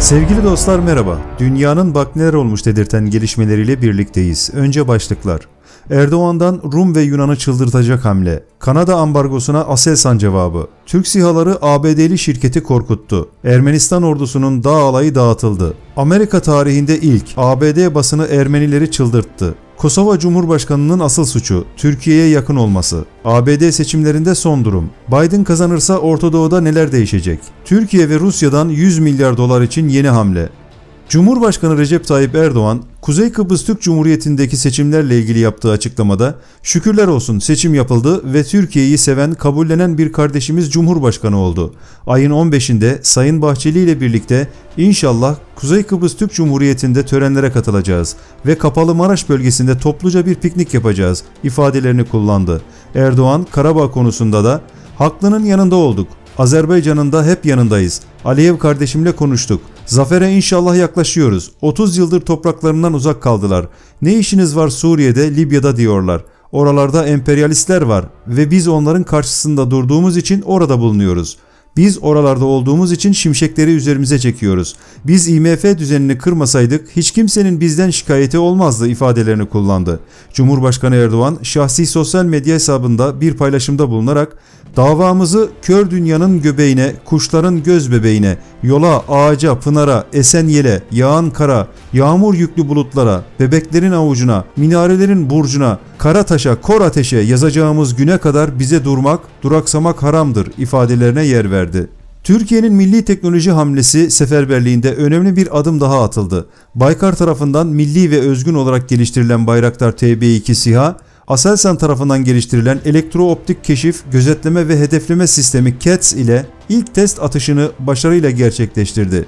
Sevgili dostlar merhaba. Dünyanın bak neler olmuş dedirten gelişmeleriyle birlikteyiz. Önce başlıklar. Erdoğan'dan Rum ve Yunan'ı çıldırtacak hamle. Kanada ambargosuna Aselsan cevabı. Türk sihaları ABD'li şirketi korkuttu. Ermenistan ordusunun dağ alayı dağıtıldı. Amerika tarihinde ilk ABD basını Ermenileri çıldırttı. Kosova Cumhurbaşkanı'nın asıl suçu Türkiye'ye yakın olması. ABD seçimlerinde son durum. Biden kazanırsa Orta Doğu'da neler değişecek? Türkiye ve Rusya'dan 100 milyar dolar için yeni hamle. Cumhurbaşkanı Recep Tayyip Erdoğan, Kuzey Kıbrıs Türk Cumhuriyeti'ndeki seçimlerle ilgili yaptığı açıklamada "Şükürler olsun seçim yapıldı ve Türkiye'yi seven, kabullenen bir kardeşimiz Cumhurbaşkanı oldu. Ayın 15'inde Sayın Bahçeli ile birlikte inşallah Kuzey Kıbrıs Türk Cumhuriyeti'nde törenlere katılacağız ve Kapalı Maraş bölgesinde topluca bir piknik yapacağız." ifadelerini kullandı. Erdoğan Karabağ konusunda da "Haklının yanında olduk. Azerbaycan'ın da hep yanındayız. Aliyev kardeşimle konuştuk." Zafere inşallah yaklaşıyoruz. 30 yıldır topraklarından uzak kaldılar. Ne işiniz var Suriye'de, Libya'da diyorlar. Oralarda emperyalistler var ve biz onların karşısında durduğumuz için orada bulunuyoruz. Biz oralarda olduğumuz için şimşekleri üzerimize çekiyoruz. Biz IMF düzenini kırmasaydık hiç kimsenin bizden şikayeti olmazdı ifadelerini kullandı. Cumhurbaşkanı Erdoğan şahsi sosyal medya hesabında bir paylaşımda bulunarak davamızı kör dünyanın göbeğine, kuşların göz bebeğine, yola, ağaca, pınara, esen yele, yağan kara, yağmur yüklü bulutlara, bebeklerin avucuna, minarelerin burcuna, Karataş'a, kor ateşe yazacağımız güne kadar bize durmak, duraksamak haramdır ifadelerine yer verdi. Türkiye'nin milli teknoloji hamlesi seferberliğinde önemli bir adım daha atıldı. Baykar tarafından milli ve özgün olarak geliştirilen Bayraktar TB2 SİHA, Aselsan tarafından geliştirilen elektrooptik keşif, gözetleme ve hedefleme sistemi CATS e ile ilk test atışını başarıyla gerçekleştirdi.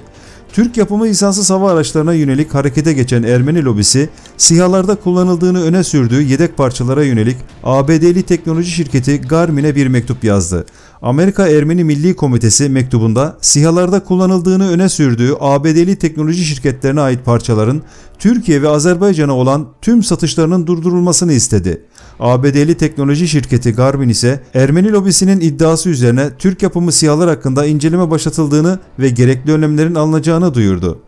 Türk yapımı insansız hava araçlarına yönelik harekete geçen Ermeni lobisi, sihalarda kullanıldığını öne sürdüğü yedek parçalara yönelik ABD'li teknoloji şirketi Garmin'e bir mektup yazdı. Amerika Ermeni Milli Komitesi mektubunda sihalarda kullanıldığını öne sürdüğü ABD'li teknoloji şirketlerine ait parçaların Türkiye ve Azerbaycan'a olan tüm satışlarının durdurulmasını istedi. ABD'li teknoloji şirketi Garmin ise Ermeni lobisinin iddiası üzerine Türk yapımı sihalar hakkında inceleme başlatıldığını ve gerekli önlemlerin alınacağını duyurdu.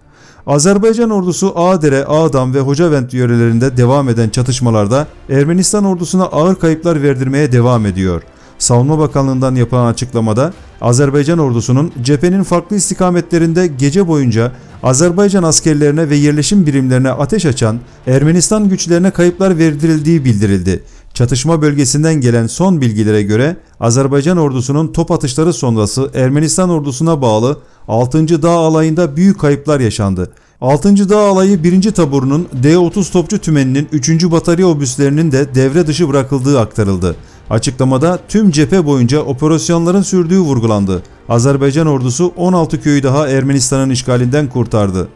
Azerbaycan ordusu Adere, Adam ve Hocavent yörelerinde devam eden çatışmalarda Ermenistan ordusuna ağır kayıplar verdirmeye devam ediyor. Savunma Bakanlığı'ndan yapılan açıklamada Azerbaycan ordusunun cephenin farklı istikametlerinde gece boyunca Azerbaycan askerlerine ve yerleşim birimlerine ateş açan Ermenistan güçlerine kayıplar verdirildiği bildirildi. Çatışma bölgesinden gelen son bilgilere göre Azerbaycan ordusunun top atışları sonrası Ermenistan ordusuna bağlı 6. Dağ alayında büyük kayıplar yaşandı. 6. Dağ Alayı 1. Taburunun D-30 Topçu Tümeni'nin 3. Batarya Obüslerinin de devre dışı bırakıldığı aktarıldı. Açıklamada tüm cephe boyunca operasyonların sürdüğü vurgulandı. Azerbaycan ordusu 16 köyü daha Ermenistan'ın işgalinden kurtardı.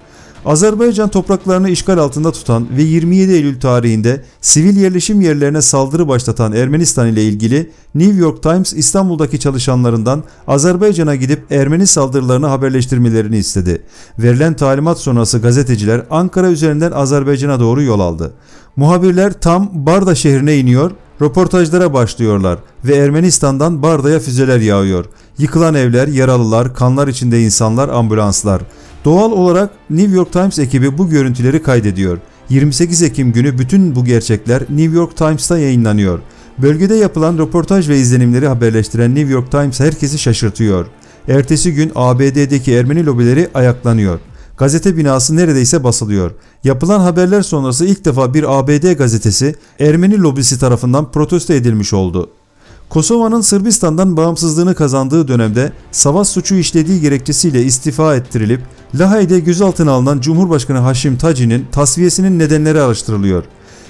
Azerbaycan topraklarını işgal altında tutan ve 27 Eylül tarihinde sivil yerleşim yerlerine saldırı başlatan Ermenistan ile ilgili New York Times İstanbul'daki çalışanlarından Azerbaycan'a gidip Ermeni saldırılarını haberleştirmelerini istedi. Verilen talimat sonrası gazeteciler Ankara üzerinden Azerbaycan'a doğru yol aldı. Muhabirler tam Barda şehrine iniyor Röportajlara başlıyorlar ve Ermenistan'dan Barda'ya füzeler yağıyor. Yıkılan evler, yaralılar, kanlar içinde insanlar, ambulanslar. Doğal olarak New York Times ekibi bu görüntüleri kaydediyor. 28 Ekim günü bütün bu gerçekler New York Times'ta yayınlanıyor. Bölgede yapılan röportaj ve izlenimleri haberleştiren New York Times herkesi şaşırtıyor. Ertesi gün ABD'deki Ermeni lobileri ayaklanıyor. Gazete binası neredeyse basılıyor. Yapılan haberler sonrası ilk defa bir ABD gazetesi Ermeni lobisi tarafından protesto edilmiş oldu. Kosova'nın Sırbistan'dan bağımsızlığını kazandığı dönemde savaş suçu işlediği gerekçesiyle istifa ettirilip Lahey'de gözaltına alınan Cumhurbaşkanı Haşim Taci'nin tasfiyesinin nedenleri araştırılıyor.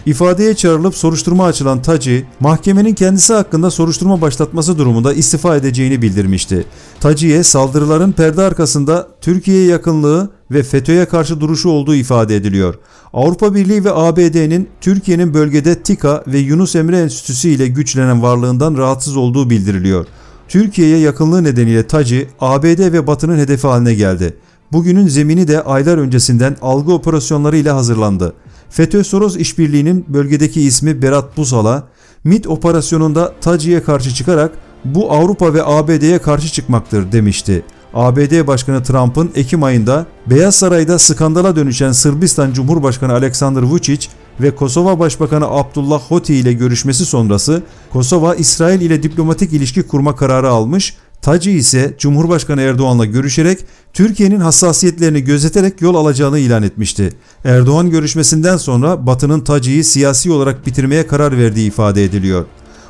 İfadeye çağrılıp soruşturma açılan Taci, mahkemenin kendisi hakkında soruşturma başlatması durumunda istifa edeceğini bildirmişti. Taci'ye saldırıların perde arkasında Türkiye yakınlığı ve FETÖ'ye karşı duruşu olduğu ifade ediliyor. Avrupa Birliği ve ABD'nin Türkiye'nin bölgede TİKA ve Yunus Emre Enstitüsü ile güçlenen varlığından rahatsız olduğu bildiriliyor. Türkiye'ye yakınlığı nedeniyle TACI, ABD ve Batı'nın hedefi haline geldi. Bugünün zemini de aylar öncesinden algı operasyonları ile hazırlandı. FETÖ-Soros işbirliğinin bölgedeki ismi Berat Buzal'a, MIT operasyonunda TACI'ye karşı çıkarak bu Avrupa ve ABD'ye karşı çıkmaktır demişti. ABD Başkanı Trump'ın Ekim ayında Beyaz Saray'da skandala dönüşen Sırbistan Cumhurbaşkanı Aleksandar Vučić ve Kosova Başbakanı Abdullah Hoti ile görüşmesi sonrası Kosova İsrail ile diplomatik ilişki kurma kararı almış, Taci ise Cumhurbaşkanı Erdoğan'la görüşerek Türkiye'nin hassasiyetlerini gözeterek yol alacağını ilan etmişti. Erdoğan görüşmesinden sonra Batı'nın Taci'yi siyasi olarak bitirmeye karar verdiği ifade ediliyor.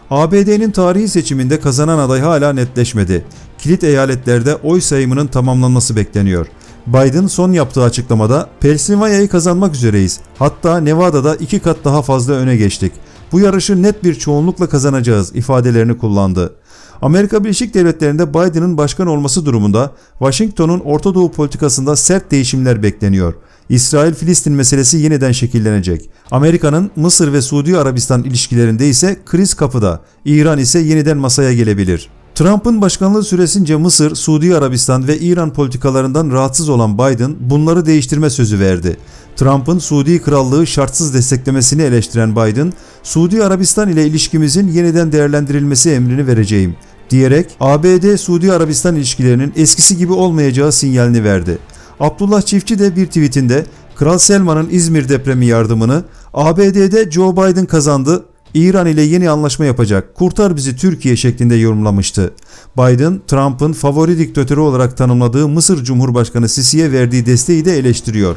ABD'nin tarihi seçiminde kazanan aday hala netleşmedi kilit eyaletlerde oy sayımının tamamlanması bekleniyor. Biden son yaptığı açıklamada Pennsylvania'yı kazanmak üzereyiz. Hatta Nevada'da iki kat daha fazla öne geçtik. Bu yarışı net bir çoğunlukla kazanacağız ifadelerini kullandı. Amerika Birleşik Devletleri'nde Biden'ın başkan olması durumunda Washington'un Orta Doğu politikasında sert değişimler bekleniyor. İsrail-Filistin meselesi yeniden şekillenecek. Amerika'nın Mısır ve Suudi Arabistan ilişkilerinde ise kriz kapıda. İran ise yeniden masaya gelebilir. Trump'ın başkanlığı süresince Mısır, Suudi Arabistan ve İran politikalarından rahatsız olan Biden bunları değiştirme sözü verdi. Trump'ın Suudi Krallığı şartsız desteklemesini eleştiren Biden, Suudi Arabistan ile ilişkimizin yeniden değerlendirilmesi emrini vereceğim diyerek ABD-Suudi Arabistan ilişkilerinin eskisi gibi olmayacağı sinyalini verdi. Abdullah Çiftçi de bir tweetinde Kral Selman'ın İzmir depremi yardımını ABD'de Joe Biden kazandı İran ile yeni anlaşma yapacak, kurtar bizi Türkiye şeklinde yorumlamıştı. Biden, Trump'ın favori diktatörü olarak tanımladığı Mısır Cumhurbaşkanı Sisi'ye verdiği desteği de eleştiriyor.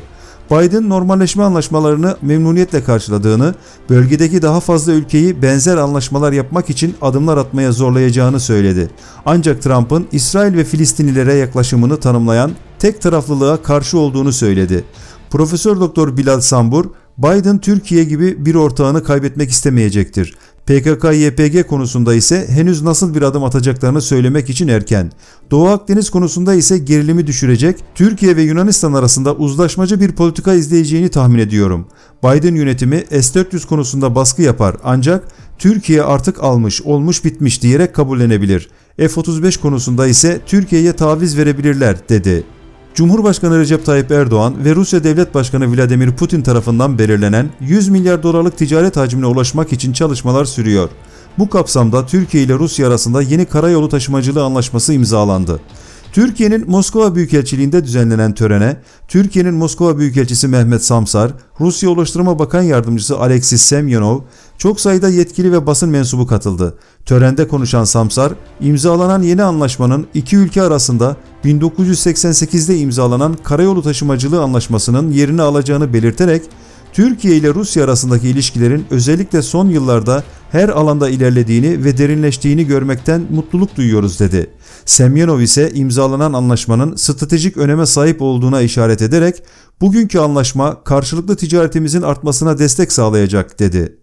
Biden normalleşme anlaşmalarını memnuniyetle karşıladığını, bölgedeki daha fazla ülkeyi benzer anlaşmalar yapmak için adımlar atmaya zorlayacağını söyledi. Ancak Trump'ın İsrail ve Filistinlilere yaklaşımını tanımlayan tek taraflılığa karşı olduğunu söyledi. Profesör Doktor Bilal Sambur, Biden Türkiye gibi bir ortağını kaybetmek istemeyecektir. PKK-YPG konusunda ise henüz nasıl bir adım atacaklarını söylemek için erken. Doğu Akdeniz konusunda ise gerilimi düşürecek, Türkiye ve Yunanistan arasında uzlaşmacı bir politika izleyeceğini tahmin ediyorum. Biden yönetimi S-400 konusunda baskı yapar ancak Türkiye artık almış, olmuş bitmiş diyerek kabullenebilir. F-35 konusunda ise Türkiye'ye taviz verebilirler dedi. Cumhurbaşkanı Recep Tayyip Erdoğan ve Rusya Devlet Başkanı Vladimir Putin tarafından belirlenen 100 milyar dolarlık ticaret hacmine ulaşmak için çalışmalar sürüyor. Bu kapsamda Türkiye ile Rusya arasında yeni karayolu taşımacılığı anlaşması imzalandı. Türkiye'nin Moskova Büyükelçiliğinde düzenlenen törene Türkiye'nin Moskova Büyükelçisi Mehmet Samsar, Rusya Ulaştırma Bakan Yardımcısı Alexis Semyonov, çok sayıda yetkili ve basın mensubu katıldı. Törende konuşan Samsar, imzalanan yeni anlaşmanın iki ülke arasında 1988'de imzalanan karayolu taşımacılığı anlaşmasının yerini alacağını belirterek Türkiye ile Rusya arasındaki ilişkilerin özellikle son yıllarda her alanda ilerlediğini ve derinleştiğini görmekten mutluluk duyuyoruz dedi. Semyonov ise imzalanan anlaşmanın stratejik öneme sahip olduğuna işaret ederek bugünkü anlaşma karşılıklı ticaretimizin artmasına destek sağlayacak dedi.